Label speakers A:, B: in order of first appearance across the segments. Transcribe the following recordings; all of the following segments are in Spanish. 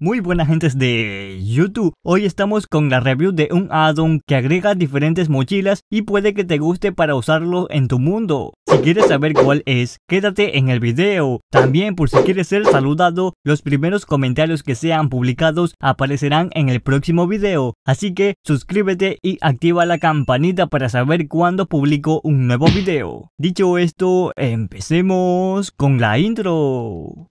A: Muy buenas gentes de YouTube, hoy estamos con la review de un addon que agrega diferentes mochilas y puede que te guste para usarlo en tu mundo. Si quieres saber cuál es, quédate en el video. También por si quieres ser saludado, los primeros comentarios que sean publicados aparecerán en el próximo video. Así que suscríbete y activa la campanita para saber cuándo publico un nuevo video. Dicho esto, empecemos con la intro.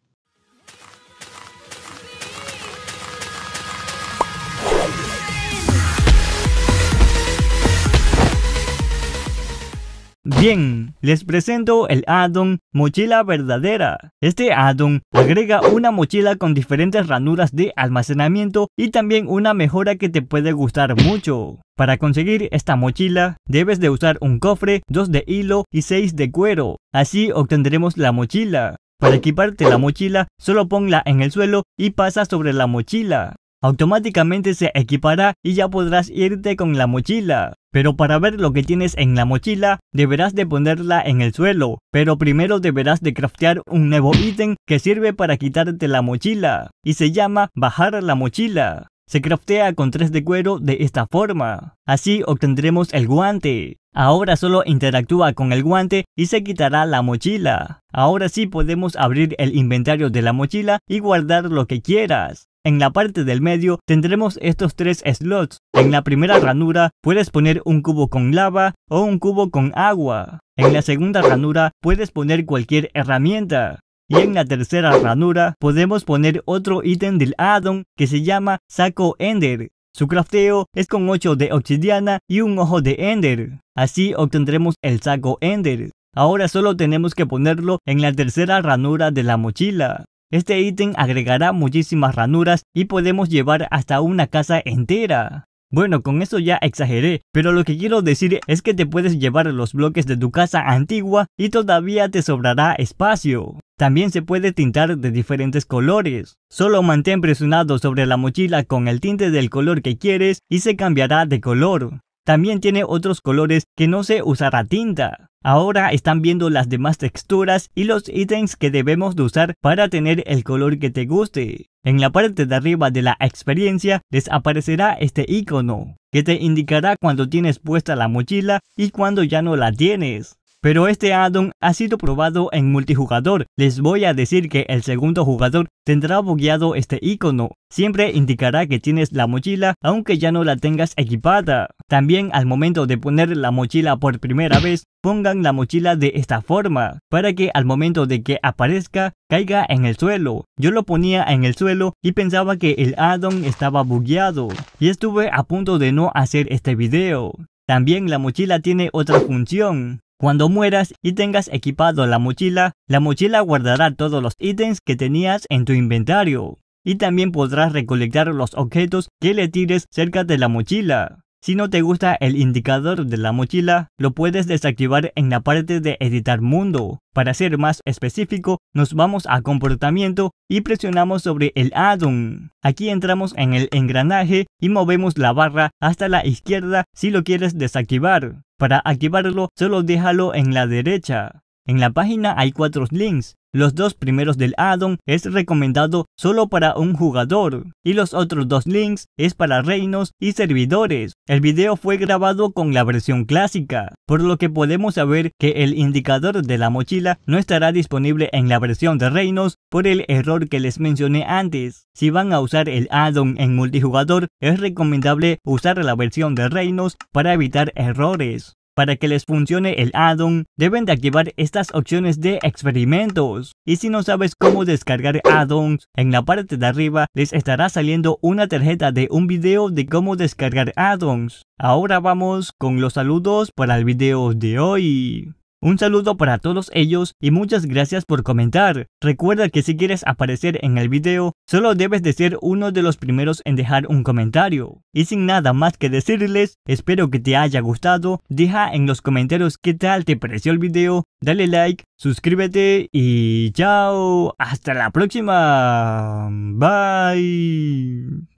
A: Bien, les presento el addon Mochila Verdadera. Este addon agrega una mochila con diferentes ranuras de almacenamiento y también una mejora que te puede gustar mucho. Para conseguir esta mochila, debes de usar un cofre, dos de hilo y seis de cuero. Así obtendremos la mochila. Para equiparte la mochila, solo ponla en el suelo y pasa sobre la mochila automáticamente se equipará y ya podrás irte con la mochila. Pero para ver lo que tienes en la mochila, deberás de ponerla en el suelo, pero primero deberás de craftear un nuevo ítem que sirve para quitarte la mochila, y se llama bajar la mochila. Se craftea con 3 de cuero de esta forma. Así obtendremos el guante. Ahora solo interactúa con el guante y se quitará la mochila. Ahora sí podemos abrir el inventario de la mochila y guardar lo que quieras. En la parte del medio tendremos estos tres slots. En la primera ranura puedes poner un cubo con lava o un cubo con agua. En la segunda ranura puedes poner cualquier herramienta. Y en la tercera ranura podemos poner otro ítem del addon que se llama saco ender. Su crafteo es con 8 de obsidiana y un ojo de ender. Así obtendremos el saco ender. Ahora solo tenemos que ponerlo en la tercera ranura de la mochila. Este ítem agregará muchísimas ranuras y podemos llevar hasta una casa entera. Bueno, con eso ya exageré, pero lo que quiero decir es que te puedes llevar los bloques de tu casa antigua y todavía te sobrará espacio. También se puede tintar de diferentes colores. Solo mantén presionado sobre la mochila con el tinte del color que quieres y se cambiará de color. También tiene otros colores que no se usará tinta. Ahora están viendo las demás texturas y los ítems que debemos de usar para tener el color que te guste. En la parte de arriba de la experiencia desaparecerá este icono, que te indicará cuando tienes puesta la mochila y cuando ya no la tienes. Pero este addon ha sido probado en multijugador. Les voy a decir que el segundo jugador tendrá bugueado este icono. Siempre indicará que tienes la mochila aunque ya no la tengas equipada. También al momento de poner la mochila por primera vez, pongan la mochila de esta forma, para que al momento de que aparezca, caiga en el suelo. Yo lo ponía en el suelo y pensaba que el addon estaba bugueado, y estuve a punto de no hacer este video. También la mochila tiene otra función, cuando mueras y tengas equipado la mochila, la mochila guardará todos los ítems que tenías en tu inventario. Y también podrás recolectar los objetos que le tires cerca de la mochila. Si no te gusta el indicador de la mochila, lo puedes desactivar en la parte de editar mundo. Para ser más específico, nos vamos a comportamiento y presionamos sobre el addon. Aquí entramos en el engranaje y movemos la barra hasta la izquierda si lo quieres desactivar. Para activarlo, solo déjalo en la derecha. En la página hay cuatro links, los dos primeros del addon es recomendado solo para un jugador y los otros dos links es para reinos y servidores. El video fue grabado con la versión clásica, por lo que podemos saber que el indicador de la mochila no estará disponible en la versión de reinos por el error que les mencioné antes. Si van a usar el addon en multijugador, es recomendable usar la versión de reinos para evitar errores. Para que les funcione el addon, deben de activar estas opciones de experimentos. Y si no sabes cómo descargar addons, en la parte de arriba les estará saliendo una tarjeta de un video de cómo descargar addons. Ahora vamos con los saludos para el video de hoy. Un saludo para todos ellos y muchas gracias por comentar. Recuerda que si quieres aparecer en el video, solo debes de ser uno de los primeros en dejar un comentario. Y sin nada más que decirles, espero que te haya gustado, deja en los comentarios qué tal te pareció el video, dale like, suscríbete y chao, hasta la próxima. Bye.